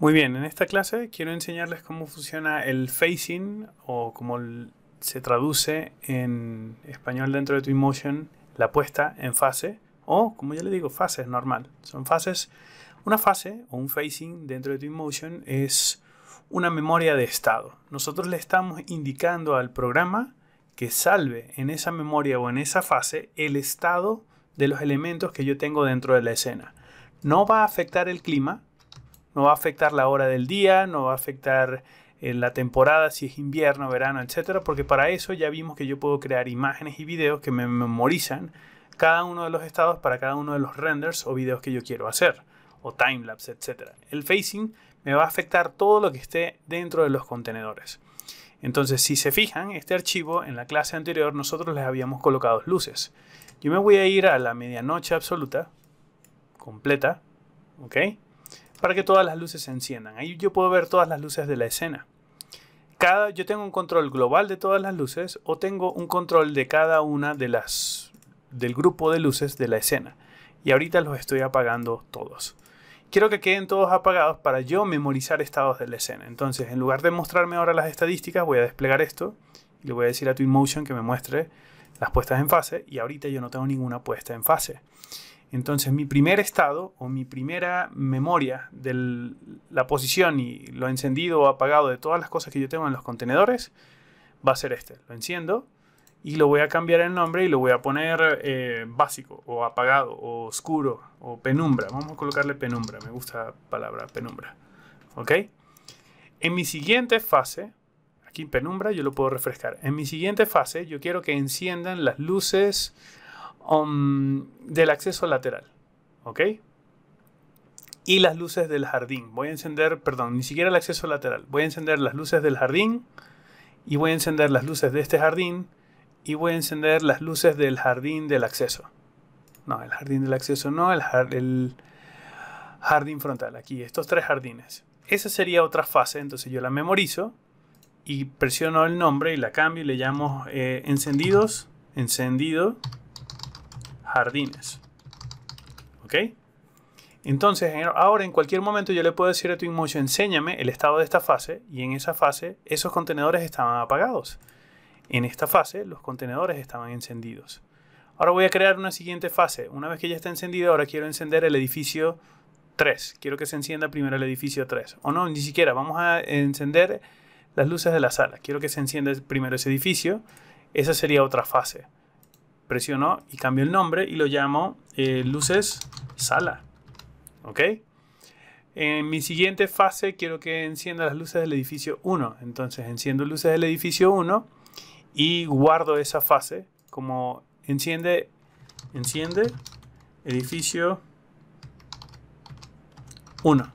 Muy bien, en esta clase quiero enseñarles cómo funciona el facing o como se traduce en español dentro de Twinmotion la puesta en fase o como ya le digo, fases normal. Son fases, una fase o un facing dentro de Twinmotion es una memoria de estado. Nosotros le estamos indicando al programa que salve en esa memoria o en esa fase el estado de los elementos que yo tengo dentro de la escena. No va a afectar el clima, no va a afectar la hora del día, no va a afectar eh, la temporada, si es invierno, verano, etcétera, porque para eso ya vimos que yo puedo crear imágenes y videos que me memorizan cada uno de los estados para cada uno de los renders o videos que yo quiero hacer, o timelapse, etcétera. El facing me va a afectar todo lo que esté dentro de los contenedores. Entonces, si se fijan, este archivo en la clase anterior nosotros les habíamos colocado luces. Yo me voy a ir a la medianoche absoluta, completa, ¿ok? para que todas las luces se enciendan. Ahí yo puedo ver todas las luces de la escena. Cada, yo tengo un control global de todas las luces o tengo un control de cada una de las del grupo de luces de la escena. Y ahorita los estoy apagando todos. Quiero que queden todos apagados para yo memorizar estados de la escena. Entonces, en lugar de mostrarme ahora las estadísticas, voy a desplegar esto y le voy a decir a Twinmotion que me muestre las puestas en fase y ahorita yo no tengo ninguna puesta en fase. Entonces mi primer estado o mi primera memoria de la posición y lo encendido o apagado de todas las cosas que yo tengo en los contenedores va a ser este. Lo enciendo y lo voy a cambiar el nombre y lo voy a poner eh, básico o apagado o oscuro o penumbra. Vamos a colocarle penumbra, me gusta la palabra penumbra. ¿Ok? En mi siguiente fase, aquí penumbra yo lo puedo refrescar. En mi siguiente fase yo quiero que enciendan las luces, Um, del acceso lateral. ¿Ok? Y las luces del jardín. Voy a encender, perdón, ni siquiera el acceso lateral. Voy a encender las luces del jardín y voy a encender las luces de este jardín y voy a encender las luces del jardín del acceso. No, el jardín del acceso no, el, jardín frontal. Aquí, estos tres jardines. Esa sería otra fase, entonces yo la memorizo y presiono el nombre y la cambio y le llamo eh, encendidos, encendido jardines. ¿Ok? Entonces, ahora en cualquier momento yo le puedo decir a Twinmotion, enséñame el estado de esta fase y en esa fase esos contenedores estaban apagados. En esta fase los contenedores estaban encendidos. Ahora voy a crear una siguiente fase. Una vez que ya está encendida, ahora quiero encender el edificio 3. Quiero que se encienda primero el edificio 3. O no, ni siquiera. Vamos a encender las luces de la sala. Quiero que se encienda primero ese edificio. Esa sería otra fase presionó y cambio el nombre y lo llamo eh, luces sala. ¿Ok? En mi siguiente fase quiero que encienda las luces del edificio 1. Entonces enciendo luces del edificio 1 y guardo esa fase como enciende, enciende edificio 1.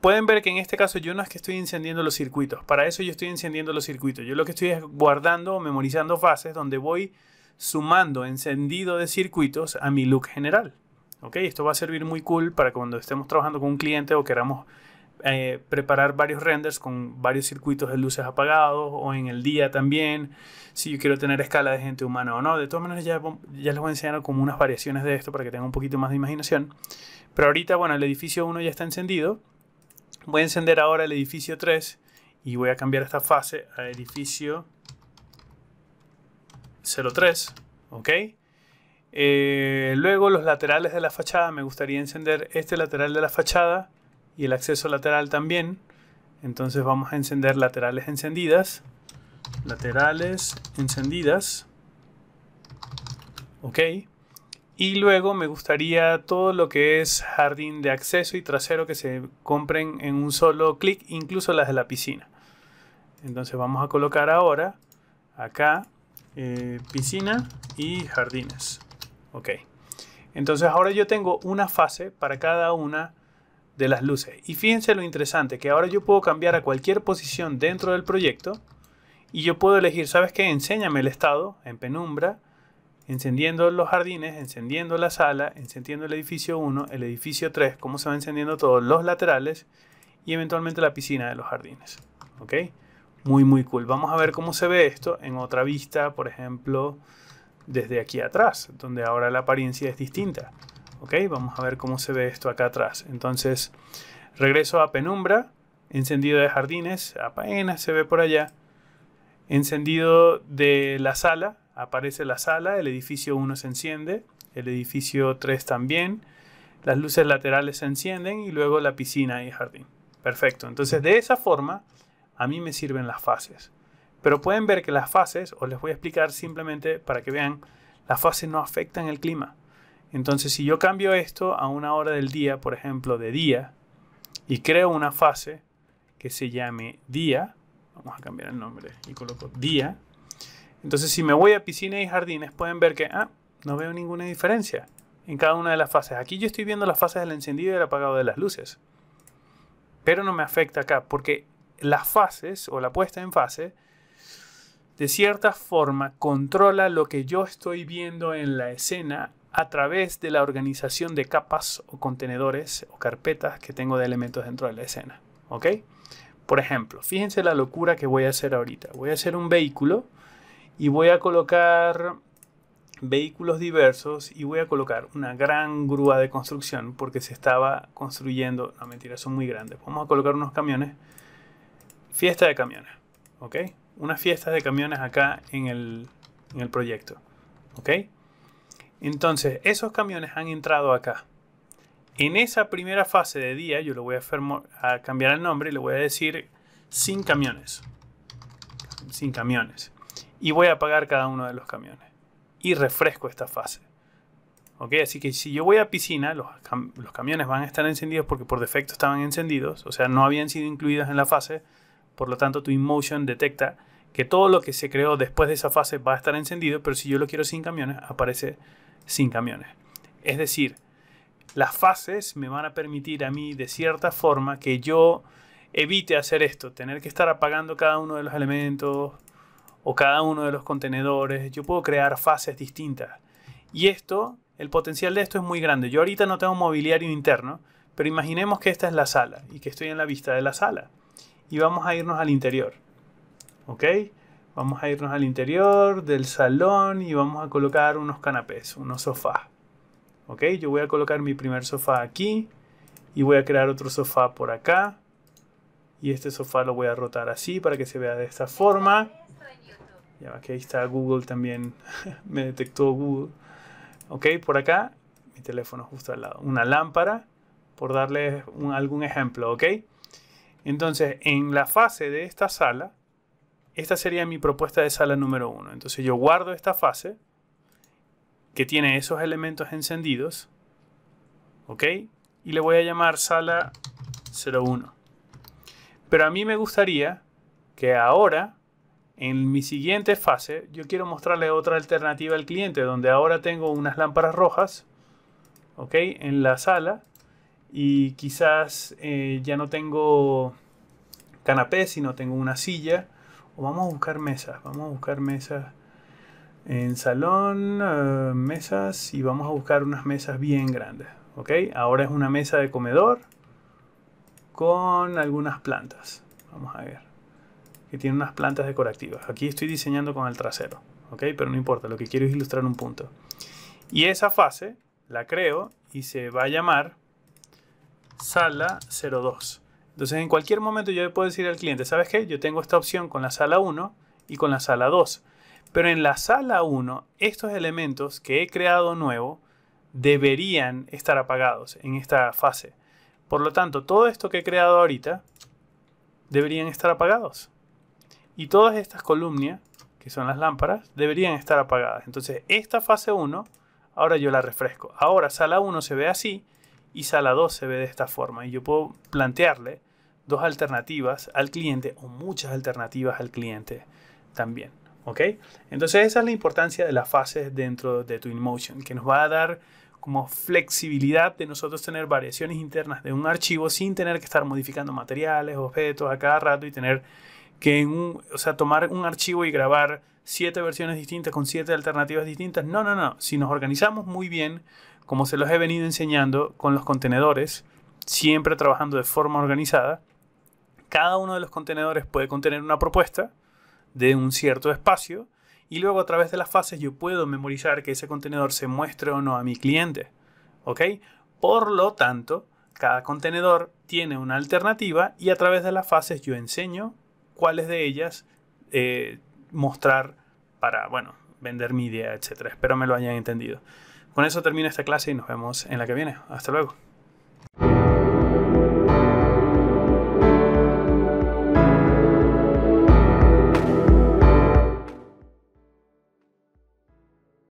Pueden ver que en este caso yo no es que estoy encendiendo los circuitos. Para eso yo estoy encendiendo los circuitos. Yo lo que estoy es guardando o memorizando fases donde voy sumando encendido de circuitos a mi look general. Esto va a servir muy cool para cuando estemos trabajando con un cliente o queramos eh, preparar varios renders con varios circuitos de luces apagados o en el día también, si yo quiero tener escala de gente humana o no. De todas maneras, ya, ya les voy a enseñar como unas variaciones de esto para que tengan un poquito más de imaginación. Pero ahorita, bueno, el edificio 1 ya está encendido. Voy a encender ahora el edificio 3 y voy a cambiar esta fase a edificio 03, ¿ok? Eh, luego los laterales de la fachada, me gustaría encender este lateral de la fachada y el acceso lateral también. Entonces vamos a encender laterales encendidas, laterales encendidas, ¿ok? Y luego me gustaría todo lo que es jardín de acceso y trasero que se compren en un solo clic, incluso las de la piscina. Entonces vamos a colocar ahora acá eh, piscina y jardines. Ok. Entonces ahora yo tengo una fase para cada una de las luces. Y fíjense lo interesante, que ahora yo puedo cambiar a cualquier posición dentro del proyecto y yo puedo elegir, ¿sabes qué? Enséñame el estado en penumbra, encendiendo los jardines, encendiendo la sala, encendiendo el edificio 1, el edificio 3, cómo se va encendiendo todos los laterales y eventualmente la piscina de los jardines. ¿Ok? Muy, muy cool. Vamos a ver cómo se ve esto en otra vista, por ejemplo, desde aquí atrás, donde ahora la apariencia es distinta. Ok, vamos a ver cómo se ve esto acá atrás. Entonces, regreso a penumbra, encendido de jardines, apenas se ve por allá. Encendido de la sala, aparece la sala, el edificio 1 se enciende, el edificio 3 también, las luces laterales se encienden y luego la piscina y jardín. Perfecto, entonces de esa forma a mí me sirven las fases. Pero pueden ver que las fases, os les voy a explicar simplemente para que vean, las fases no afectan el clima. Entonces, si yo cambio esto a una hora del día, por ejemplo, de día, y creo una fase que se llame día, vamos a cambiar el nombre y coloco día. Entonces, si me voy a piscina y jardines, pueden ver que ah, no veo ninguna diferencia en cada una de las fases. Aquí yo estoy viendo las fases del encendido y el apagado de las luces. Pero no me afecta acá, porque las fases o la puesta en fase, de cierta forma controla lo que yo estoy viendo en la escena a través de la organización de capas o contenedores o carpetas que tengo de elementos dentro de la escena. ¿Ok? Por ejemplo, fíjense la locura que voy a hacer ahorita. Voy a hacer un vehículo y voy a colocar vehículos diversos y voy a colocar una gran grúa de construcción porque se estaba construyendo, no mentira, son muy grandes. Vamos a colocar unos camiones fiesta de camiones, ¿ok? Unas fiestas de camiones acá en el, proyecto, ¿ok? Entonces, esos camiones han entrado acá. En esa primera fase de día, yo le voy a, cambiar el nombre y le voy a decir sin camiones. Sin camiones. Y voy a apagar cada uno de los camiones. Y refresco esta fase. ¿Ok? Así que si yo voy a piscina, los, los camiones van a estar encendidos porque por defecto estaban encendidos. O sea, no habían sido incluidos en la fase por lo tanto, tu InMotion detecta que todo lo que se creó después de esa fase va a estar encendido, pero si yo lo quiero sin camiones, aparece sin camiones. Es decir, las fases me van a permitir a mí de cierta forma que yo evite hacer esto, tener que estar apagando cada uno de los elementos o cada uno de los contenedores. Yo puedo crear fases distintas. Y esto, el potencial de esto es muy grande. Yo ahorita no tengo mobiliario interno, pero imaginemos que esta es la sala y que estoy en la vista de la sala y vamos a irnos al interior. ¿Ok? Vamos a irnos al interior del salón y vamos a colocar unos canapés, unos sofás. ¿Ok? Yo voy a colocar mi primer sofá aquí y voy a crear otro sofá por acá. Y este sofá lo voy a rotar así para que se vea de esta forma. Ya que ahí está Google también. Me detectó Google. Ok, por acá. Mi teléfono justo al lado. Una lámpara. Por darle algún ejemplo, ¿ok? Entonces, en la fase de esta sala, esta sería mi propuesta de sala número 1. Entonces yo guardo esta fase que tiene esos elementos encendidos, ¿ok? Y le voy a llamar sala 01. Pero a mí me gustaría que ahora, en mi siguiente fase, yo quiero mostrarle otra alternativa al cliente, donde ahora tengo unas lámparas rojas, ¿ok? En la sala y quizás eh, ya no tengo canapé, sino tengo una silla. O vamos a buscar mesas, vamos a buscar mesas en salón, eh, mesas y vamos a buscar unas mesas bien grandes. ¿Ok? Ahora es una mesa de comedor con algunas plantas. Vamos a ver. Que tiene unas plantas decorativas. Aquí estoy diseñando con el trasero. ¿Ok? Pero no importa, lo que quiero es ilustrar un punto. Y esa fase la creo y se va a llamar sala 02. Entonces en cualquier momento yo le puedo decir al cliente, ¿sabes qué? Yo tengo esta opción con la sala 1 y con la sala 2. Pero en la sala 1, estos elementos que he creado nuevo deberían estar apagados en esta fase. Por lo tanto, todo esto que he creado ahorita deberían estar apagados. Y todas estas columnas, que son las lámparas, deberían estar apagadas. Entonces, esta fase 1, ahora yo la refresco. Ahora sala 1 se ve así y sala 2 se ve de esta forma. Y yo puedo plantearle dos alternativas al cliente o muchas alternativas al cliente también. ¿Ok? Entonces esa es la importancia de las fases dentro de Twinmotion, que nos va a dar como flexibilidad de nosotros tener variaciones internas de un archivo sin tener que estar modificando materiales, objetos a cada rato y tener que sea, tomar un archivo y grabar siete versiones distintas con siete alternativas distintas. No, no, no. Si nos organizamos muy bien como se los he venido enseñando con los contenedores, siempre trabajando de forma organizada, cada uno de los contenedores puede contener una propuesta de un cierto espacio y luego a través de las fases yo puedo memorizar que ese contenedor se muestre o no a mi cliente. ¿Ok? Por lo tanto, cada contenedor tiene una alternativa y a través de las fases yo enseño cuáles de ellas eh, mostrar para, bueno, vender mi idea, etc. Espero me lo hayan entendido. Con eso termina esta clase y nos vemos en la que viene. Hasta luego.